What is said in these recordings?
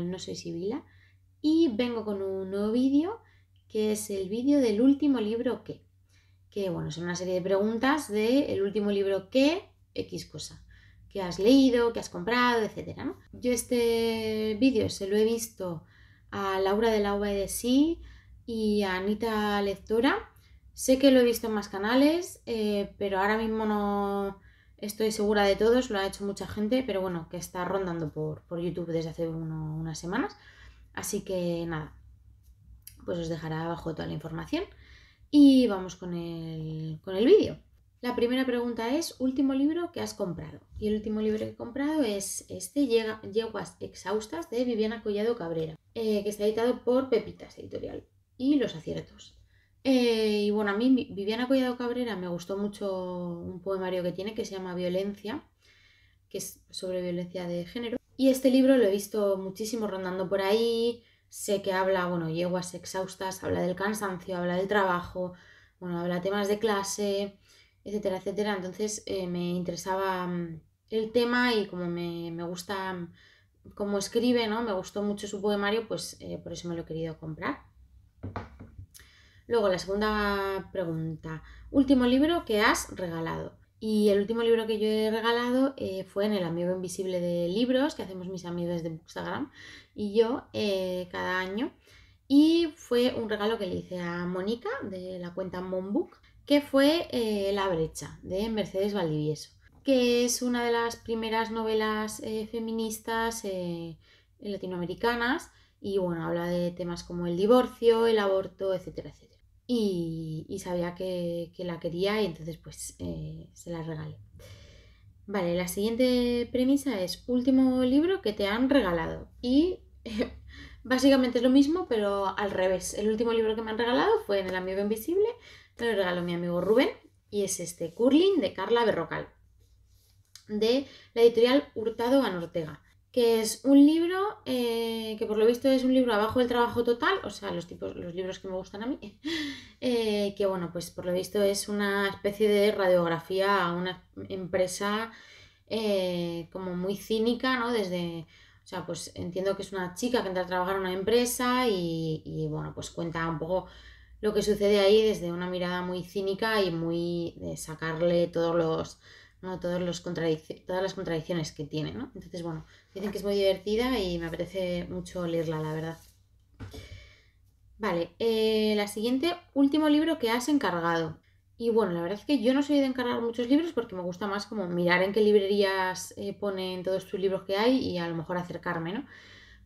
No Soy Sibila y vengo con un nuevo vídeo que es el vídeo del último libro que, que bueno, son una serie de preguntas de el último libro que X cosa, que has leído, que has comprado, etcétera Yo este vídeo se lo he visto a Laura de la sí y a Anita Lectora. Sé que lo he visto en más canales, eh, pero ahora mismo no estoy segura de todos, lo ha hecho mucha gente, pero bueno, que está rondando por, por YouTube desde hace unas semanas. Así que nada, pues os dejará abajo toda la información y vamos con el, con el vídeo. La primera pregunta es, último libro que has comprado. Y el último libro que he comprado es este, Yeguas Exhaustas, de Viviana Collado Cabrera, eh, que está editado por Pepitas Editorial y Los Aciertos. Eh, bueno, a mí Viviana Collado Cabrera me gustó mucho un poemario que tiene que se llama Violencia, que es sobre violencia de género. Y este libro lo he visto muchísimo rondando por ahí. Sé que habla, bueno, yeguas exhaustas, habla del cansancio, habla del trabajo, bueno, habla temas de clase, etcétera, etcétera. Entonces eh, me interesaba mm, el tema y como me, me gusta mm, cómo escribe, ¿no? Me gustó mucho su poemario, pues eh, por eso me lo he querido comprar. Luego, la segunda pregunta. Último libro que has regalado. Y el último libro que yo he regalado eh, fue en el Amigo Invisible de Libros, que hacemos mis amigos de Instagram y yo eh, cada año. Y fue un regalo que le hice a Mónica de la cuenta Monbook, que fue eh, La Brecha de Mercedes Valdivieso, que es una de las primeras novelas feministas latinoamericanas y bueno, habla de temas como el divorcio, el aborto, etc., etcétera y, sabía que, la quería y entonces pues eh, se la regalé. Vale, la siguiente premisa es último libro que te han regalado y básicamente es lo mismo pero al revés. El último libro que me han regalado fue en El amigo invisible, me lo regaló mi amigo Rubén y es este Curling de Carla Berrocal de la editorial Hurtado a ortega que es un libro, eh, que por lo visto es un libro abajo del trabajo total, o sea, los, tipos, los libros que me gustan a mí, eh, que bueno, pues por lo visto es una especie de radiografía a una empresa eh, como muy cínica, ¿no? Desde, o sea, pues entiendo que es una chica que entra a trabajar en una empresa y, y bueno, pues cuenta un poco lo que sucede ahí desde una mirada muy cínica y muy de sacarle todos los ¿no? todas las contradicciones que tiene, ¿no? Entonces, bueno, dicen que es muy divertida y me apetece mucho leerla, la verdad. Vale, eh, la siguiente, último libro que has encargado. Y bueno, la verdad es que yo no soy de encargar muchos libros porque me gusta más como mirar en qué librerías eh, ponen todos tus libros que hay y a lo mejor acercarme, ¿no?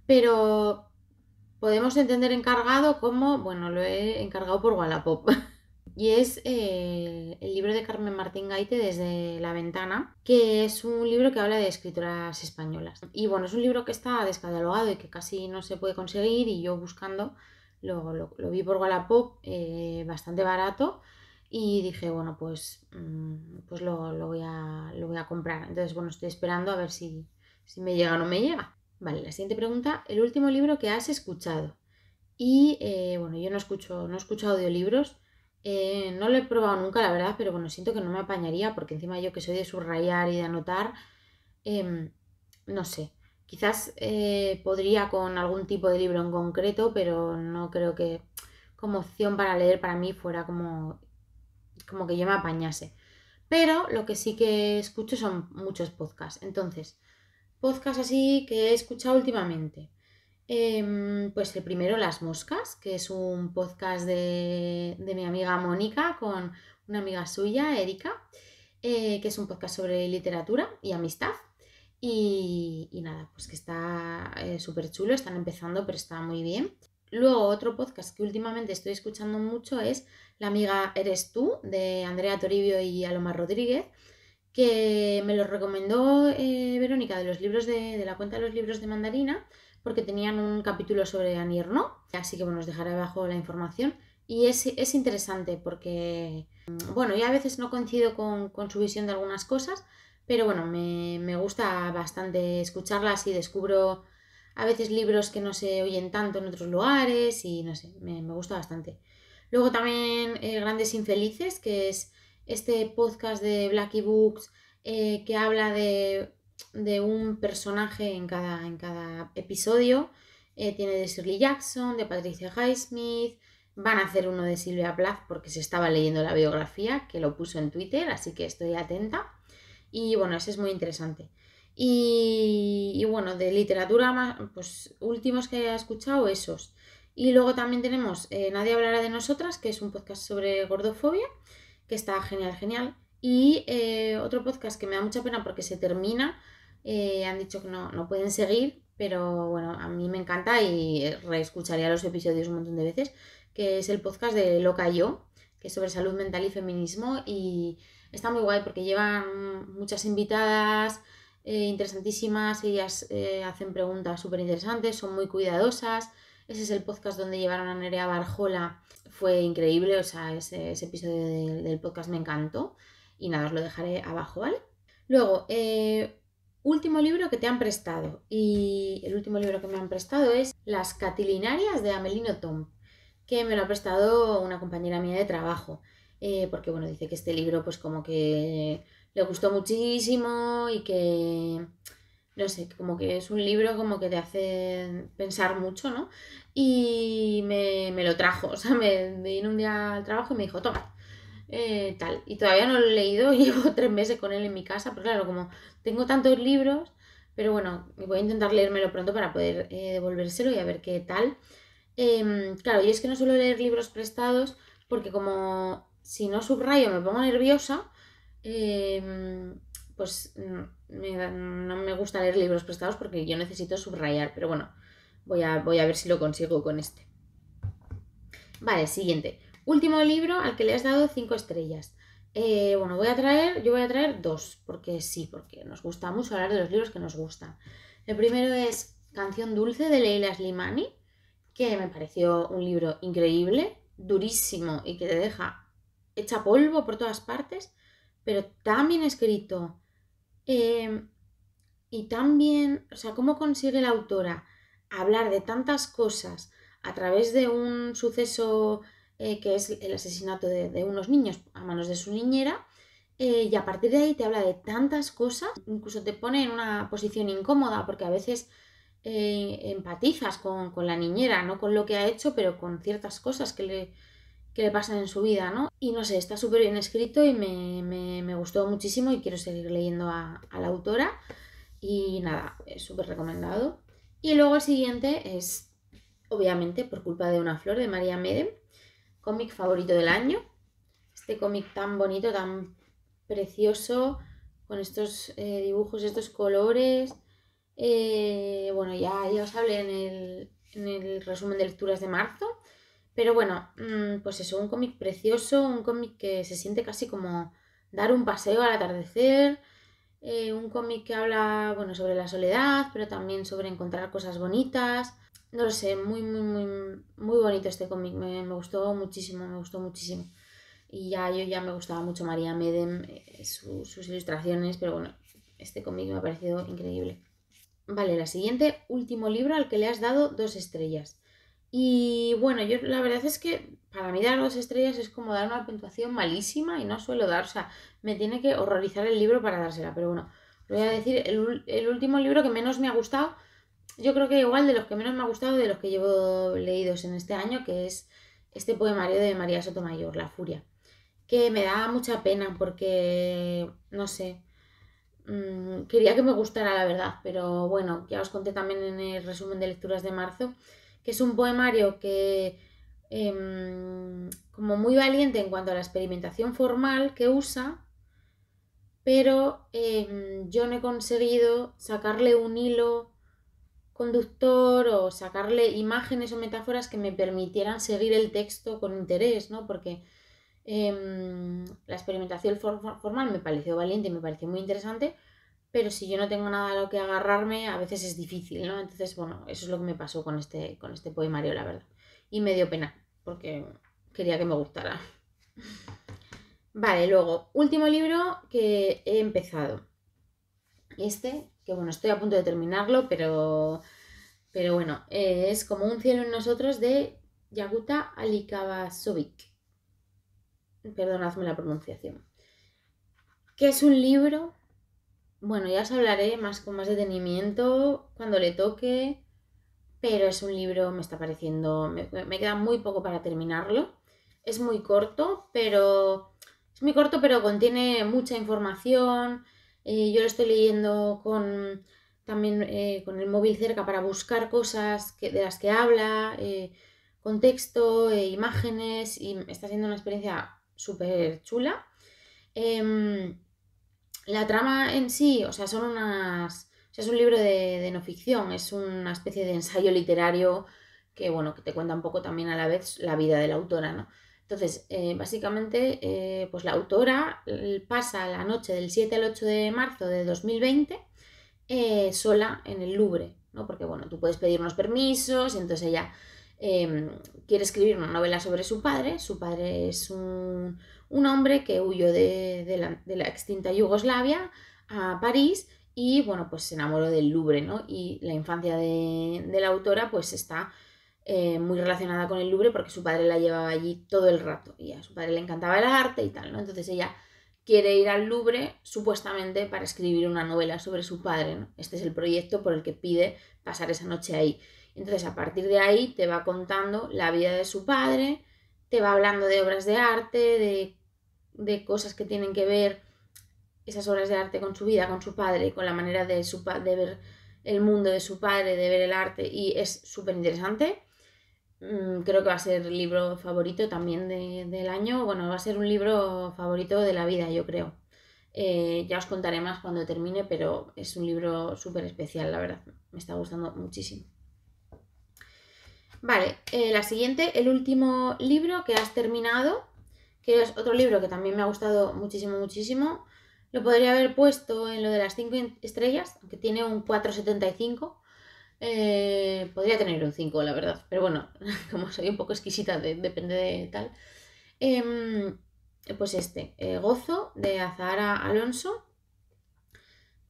Pero podemos entender encargado como, bueno, lo he encargado por Wallapop. y es eh, el libro de Carmen Martín Gaite desde la ventana, que es un libro que habla de escritoras españolas. Y bueno, es un libro que está descatalogado y que casi no se puede conseguir y yo buscando lo, vi por Wallapop eh, bastante barato y dije, bueno, pues, mm, pues lo, voy a, lo voy a comprar. Entonces, bueno, estoy esperando a ver si, si me llega o no me llega. Vale, la siguiente pregunta, el último libro que has escuchado. Y eh, bueno, yo no escucho, no escucho audiolibros, eh, no lo he probado nunca, la verdad, pero bueno, siento que no me apañaría porque encima yo que soy de subrayar y de anotar, em, no sé. Quizás eh, podría con algún tipo de libro en concreto, pero no creo que como opción para leer para mí fuera como, como que yo me apañase. Pero lo que sí que escucho son muchos podcasts. Entonces, podcasts así que he escuchado últimamente. Em, pues el primero, Las Moscas, que es un podcast de, de mi amiga Mónica con una amiga suya, Erika, eh, que es un podcast sobre literatura y amistad. Y, nada, pues que está eh, súper chulo, están empezando, pero está muy bien. Luego otro podcast que últimamente estoy escuchando mucho es La amiga Eres tú, de Andrea Toribio y Aloma Rodríguez, que me lo recomendó eh, Verónica de los libros de, de la cuenta de los libros de mandarina porque tenían un capítulo sobre Anir, ¿no? Así que bueno, os dejaré abajo la información. Y es, es interesante porque, mm, bueno, yo a veces no coincido con, su visión de algunas cosas, pero bueno, me, gusta bastante escucharlas y descubro a veces libros que no se oyen tanto en otros lugares y no sé, me, gusta bastante. Luego también eh, Grandes Infelices, que es este podcast de Blackie Books eh, que habla de de un personaje en cada, en cada episodio. Eh, tiene de Shirley Jackson, de Patricia Highsmith, van a hacer uno de Silvia Plath porque se estaba leyendo la biografía que lo puso en Twitter, así que estoy atenta. Y bueno, ese es muy interesante. Y, bueno, de literatura pues últimos que he escuchado, esos. Y luego también tenemos eh, Nadie hablará de nosotras, que es un podcast sobre gordofobia, que está genial, genial. Y eh, otro podcast que me da mucha pena porque se termina, eh, han dicho que no, no pueden seguir, pero bueno, a mí me encanta y eh, reescucharía los episodios un montón de veces, que es el podcast de Loca Yo, que es sobre salud mental y feminismo y está muy guay porque llevan muchas invitadas interesantísimas, ellas hacen preguntas súper interesantes, son muy cuidadosas. Ese es el podcast donde llevaron a Nerea Barjola, fue increíble, o sea, ese, episodio del podcast me encantó. Y nada, os lo dejaré abajo, ¿vale? Luego, eh, último libro que te han prestado. Y el último libro que me han prestado es Las Catilinarias de Amelino Tom, que me lo ha prestado una compañera mía de trabajo. Eh, porque bueno, dice que este libro pues como que le gustó muchísimo y que no sé, como que es un libro como que te hace pensar mucho, ¿no? Y me, me lo trajo, o sea, me vino un día al trabajo y me dijo, toma, eh, tal. Y todavía no lo he leído, llevo tres meses con él en mi casa, pero claro, como tengo tantos libros, pero bueno, voy a intentar leérmelo pronto para poder eh, devolvérselo y a ver qué tal. Em, claro, y es que no suelo leer libros prestados porque como si no subrayo me pongo nerviosa, em, pues no me gusta leer libros prestados porque yo necesito subrayar, pero bueno, voy voy a ver si lo consigo con este. Vale, siguiente. Último libro al que le has dado cinco estrellas. Eh, bueno, voy a traer, yo voy a traer dos, porque sí, porque nos gusta mucho hablar de los libros que nos gustan. El primero es Canción Dulce de Leila Slimani, que me pareció un libro increíble, durísimo y que te deja hecha polvo por todas partes, pero también escrito em, y también, o sea, cómo consigue la autora hablar de tantas cosas a través de un suceso eh, que es el asesinato de, unos niños a manos de su niñera. Eh, y a partir de ahí te habla de tantas cosas, incluso te pone en una posición incómoda porque a veces eh, empatizas con, la niñera, no con lo que ha hecho, pero con ciertas cosas que le, que pasan en su vida, ¿no? Y no sé, está súper bien escrito y me, gustó muchísimo y quiero seguir leyendo a, a la autora. Y nada, es súper recomendado. Y luego el siguiente es, obviamente, por culpa de una flor de María Medem, cómic favorito del año. Este cómic tan bonito, tan precioso, con estos eh, dibujos, estos colores. Eh, bueno, ya, ya, os hablé en el, resumen de lecturas de marzo. Pero bueno, mm, pues eso, un cómic precioso, un cómic que se siente casi como dar un paseo al atardecer. Eh, un cómic que habla, bueno, sobre la soledad, pero también sobre encontrar cosas bonitas no lo sé, muy, muy, muy, bonito este cómic. Me, gustó muchísimo, me gustó muchísimo. Y ya yo ya me gustaba mucho María Medem, eh, sus ilustraciones, pero bueno, este cómic me ha parecido increíble. Vale, la siguiente, último libro al que le has dado dos estrellas. Y bueno, yo la verdad es que para mí dar dos estrellas es como dar una puntuación malísima y no suelo dar, o sea, me tiene que horrorizar el libro para dársela, pero bueno, voy a decir el último libro que menos me ha gustado yo creo que igual de los que menos me ha gustado de los que llevo leídos en este año, que es este poemario de María Sotomayor, La Furia, que me da mucha pena porque, no sé, mm, quería que me gustara la verdad, pero bueno, ya os conté también en el resumen de lecturas de marzo, que es un poemario que, em, como muy valiente en cuanto a la experimentación formal que usa, pero em, yo no he conseguido sacarle un hilo conductor o sacarle imágenes o metáforas que me permitieran seguir el texto con interés, ¿no? Porque em, la experimentación formal me pareció valiente, y me pareció muy interesante, pero si yo no tengo nada a lo que agarrarme, a veces es difícil, ¿no? Entonces, bueno, eso es lo que me pasó con este, con este poemario, la verdad. Y me dio pena, porque quería que me gustara. Vale, luego, último libro que he empezado. Este, que bueno, estoy a punto de terminarlo, pero, pero bueno, eh, es como un cielo en nosotros de Yaguta Alikabasovic. Perdonadme la pronunciación. que es un libro? Bueno, ya os hablaré más con más detenimiento cuando le toque, pero es un libro, me está pareciendo, me, me queda muy poco para terminarlo. Es muy corto, pero es muy corto, pero contiene mucha información, eh, yo lo estoy leyendo con, también eh, con el móvil cerca para buscar cosas de las que habla, eh, contexto, eh, imágenes, y está siendo una experiencia súper chula. Em, la trama en sí, o sea, son unas. es un libro de, no ficción, es una especie de ensayo literario que, que te cuenta un poco también a la vez la vida de la autora, ¿no? Entonces, eh, básicamente, eh, pues la autora pasa la noche del 7 al 8 de marzo de 2020 eh, sola en el Louvre, ¿no? Porque, bueno, tú puedes pedir unos permisos y entonces ella em, quiere escribir una novela sobre su padre. Su padre es un, hombre que huyó de, la, extinta Yugoslavia a París y, bueno, pues se enamoró del Louvre, ¿no? Y la infancia de, de la autora, pues está eh, muy relacionada con el Louvre porque su padre la llevaba allí todo el rato y a su padre le encantaba el arte y tal, ¿no? Entonces ella quiere ir al Louvre supuestamente para escribir una novela sobre su padre, Este es el proyecto por el que pide pasar esa noche ahí. Entonces a partir de ahí te va contando la vida de su padre, te va hablando de obras de arte, de, cosas que tienen que ver esas obras de arte con su vida, con su padre, con la manera de, su de ver el mundo de su padre, de ver el arte y es súper interesante Mm, creo que va a ser el libro favorito también del año. Bueno, va a ser un libro favorito de la vida, yo creo. Eh, ya os contaré más cuando termine, pero es un libro súper especial, la verdad. Me está gustando muchísimo. Vale, eh, la siguiente, el último libro que has terminado, que es otro libro que también me ha gustado muchísimo, muchísimo. Lo podría haber puesto en lo de las 5 estrellas, aunque tiene un 475 eh, podría tener un 5, la verdad, pero bueno, como soy un poco exquisita, depende de tal. Em, pues este, eh, Gozo de Azahara Alonso,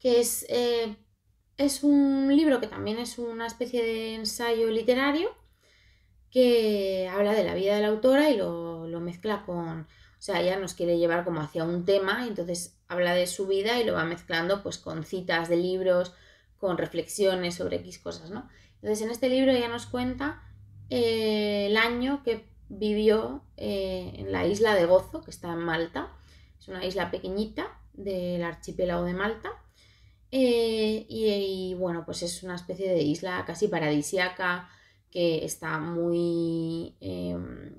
que es, eh, es un libro que también es una especie de ensayo literario que habla de la vida de la autora y lo, lo mezcla con, o sea, ella nos quiere llevar como hacia un tema, entonces habla de su vida y lo va mezclando pues con citas de libros, con reflexiones sobre X cosas, ¿no? Entonces, en este libro ella nos cuenta eh, el año que vivió eh, en la isla de Gozo, que está en Malta. Es una isla pequeñita del archipiélago de Malta. Eh, y, bueno, pues es una especie de isla casi paradisiaca que está muy... Em,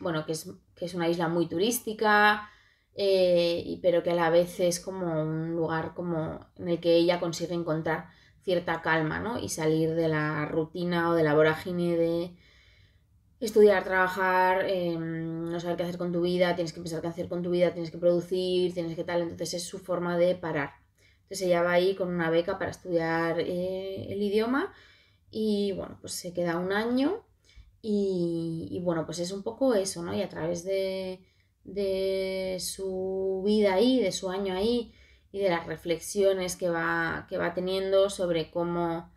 bueno, que es, que es una isla muy turística, eh, pero que a la vez es como un lugar como en el que ella consigue encontrar cierta calma y salir de la rutina o de la vorágine de estudiar, trabajar, eh, no saber qué hacer con tu vida, tienes que pensar qué hacer con tu vida, tienes que producir, tienes que tal, entonces es su forma de parar. Entonces ella va ahí con una beca para estudiar eh, el idioma y bueno, pues se queda un año y, y bueno, pues es un poco eso, ¿no? Y a través de, de su vida ahí, de su año ahí y de las reflexiones que va, que va teniendo sobre cómo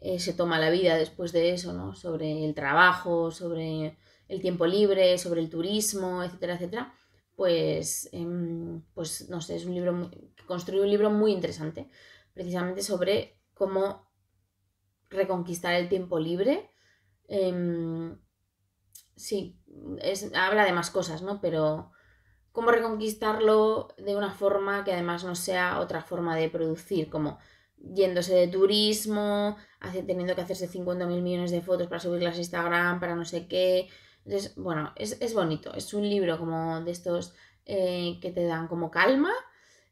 eh, se toma la vida después de eso, ¿no? Sobre el trabajo, sobre el tiempo libre, sobre el turismo, etcétera, etcétera. Pues, em, pues no sé, es un libro, que construye un libro muy interesante, precisamente sobre cómo reconquistar el tiempo libre em, sí, es, habla de más cosas, ¿no? Pero cómo reconquistarlo de una forma que además no sea otra forma de producir, como yéndose de turismo, teniendo que hacerse 50 mil millones de fotos para subirlas a Instagram, para no sé qué. Entonces, bueno, es, bonito, es un libro como de estos eh, que te dan como calma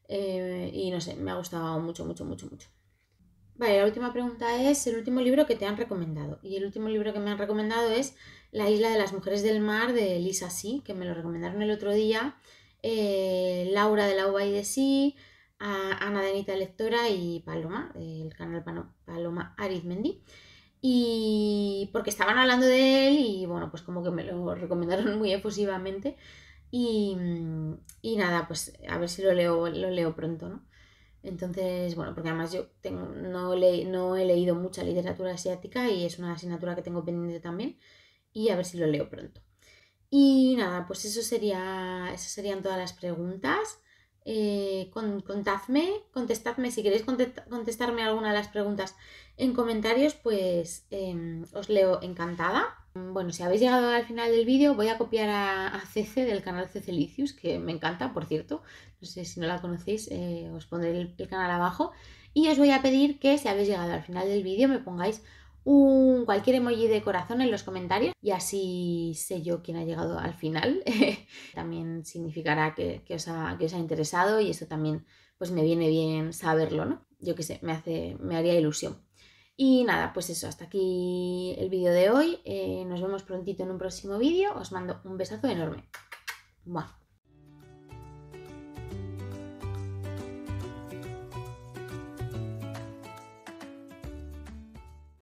eh, y no sé, me ha gustado mucho, mucho, mucho, mucho. Vale, la última pregunta es el último libro que te han recomendado. Y el último libro que me han recomendado es La isla de las mujeres del mar de Lisa Sí, que me lo recomendaron el otro día. Eh, Laura de la UBA y de Sí, Ana de Lectora y Paloma, del canal Paloma Arizmendi. Y porque estaban hablando de él y bueno, pues como que me lo recomendaron muy efusivamente. Y, mm, y nada, pues a ver si lo leo, lo leo pronto, ¿no? Entonces, bueno, porque además yo tengo, no, he leído mucha literatura asiática y es una asignatura que tengo pendiente también y a ver si lo leo pronto. Y nada, pues eso, sería, serían todas las preguntas. Eh, contadme, contestadme, si queréis contestarme alguna de las preguntas en comentarios, pues em, os leo encantada. Mm, bueno, si habéis llegado al final del vídeo, voy a copiar a, Cc Cece del canal Cecelicius, que me encanta, por cierto. No sé si no la conocéis, eh, os pondré el, canal abajo. Y os voy a pedir que si habéis llegado al final del vídeo me pongáis un, cualquier emoji de corazón en los comentarios y así sé yo quién ha llegado al final. también significará que, os ha, que os ha interesado y eso también pues me viene bien saberlo, ¿no? Yo qué sé, me, hace, me haría ilusión. Y nada, pues eso, hasta aquí el vídeo de hoy. Eh, nos vemos prontito en un próximo vídeo. Os mando un besazo enorme.